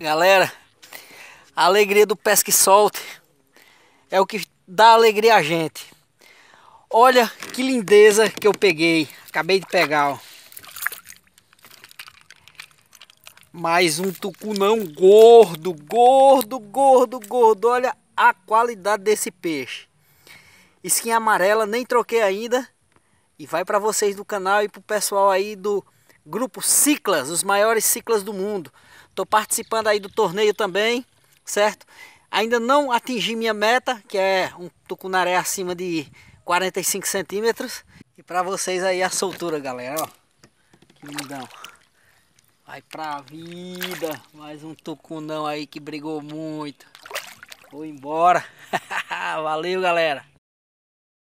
Galera, a alegria do pesca e solte é o que dá alegria a gente. Olha que lindeza que eu peguei. Acabei de pegar, ó. Mais um tucunão gordo, gordo, gordo, gordo. Olha a qualidade desse peixe. Esquinha amarela, nem troquei ainda. E vai para vocês do canal e pro pessoal aí do grupo Ciclas, os maiores ciclas do mundo. Estou participando aí do torneio também, certo? Ainda não atingi minha meta, que é um tucunaré acima de 45 centímetros. E para vocês aí a soltura, galera, ó. Lindão. Vai pra vida. Mais um tucunão aí que brigou muito. Foi embora. Valeu, galera.